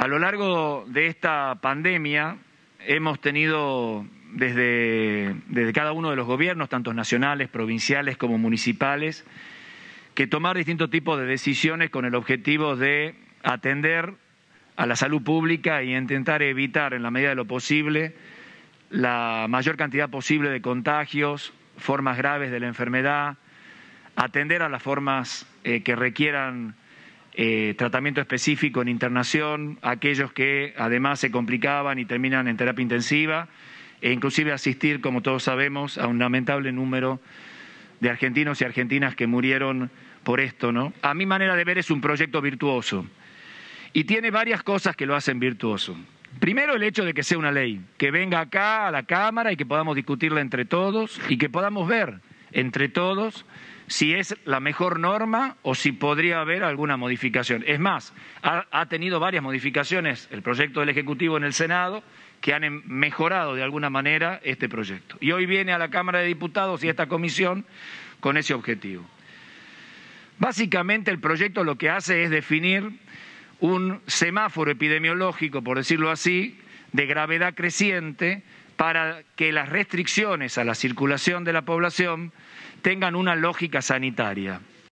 A lo largo de esta pandemia hemos tenido desde, cada uno de los gobiernos, tanto nacionales, provinciales como municipales, que tomar distintos tipos de decisiones con el objetivo de atender a la salud pública y intentar evitar en la medida de lo posible la mayor cantidad posible de contagios, formas graves de la enfermedad, atender a las formas eh, que requieran eh, tratamiento específico en internación, aquellos que además se complicaban y terminan en terapia intensiva, e inclusive asistir, como todos sabemos, a un lamentable número de argentinos y argentinas que murieron por esto, ¿no? A mi manera de ver es un proyecto virtuoso y tiene varias cosas que lo hacen virtuoso. Primero el hecho de que sea una ley, que venga acá a la Cámara y que podamos discutirla entre todos y que podamos ver entre todos si es la mejor norma o si podría haber alguna modificación. Es más, ha, tenido varias modificaciones el proyecto del Ejecutivo en el Senado que han em, mejorado de alguna manera este proyecto. Y hoy viene a la Cámara de Diputados y a esta comisión con ese objetivo. Básicamente el proyecto lo que hace es definir un semáforo epidemiológico, por decirlo así, de gravedad creciente para que las restricciones a la circulación de la población tengan una lógica sanitaria.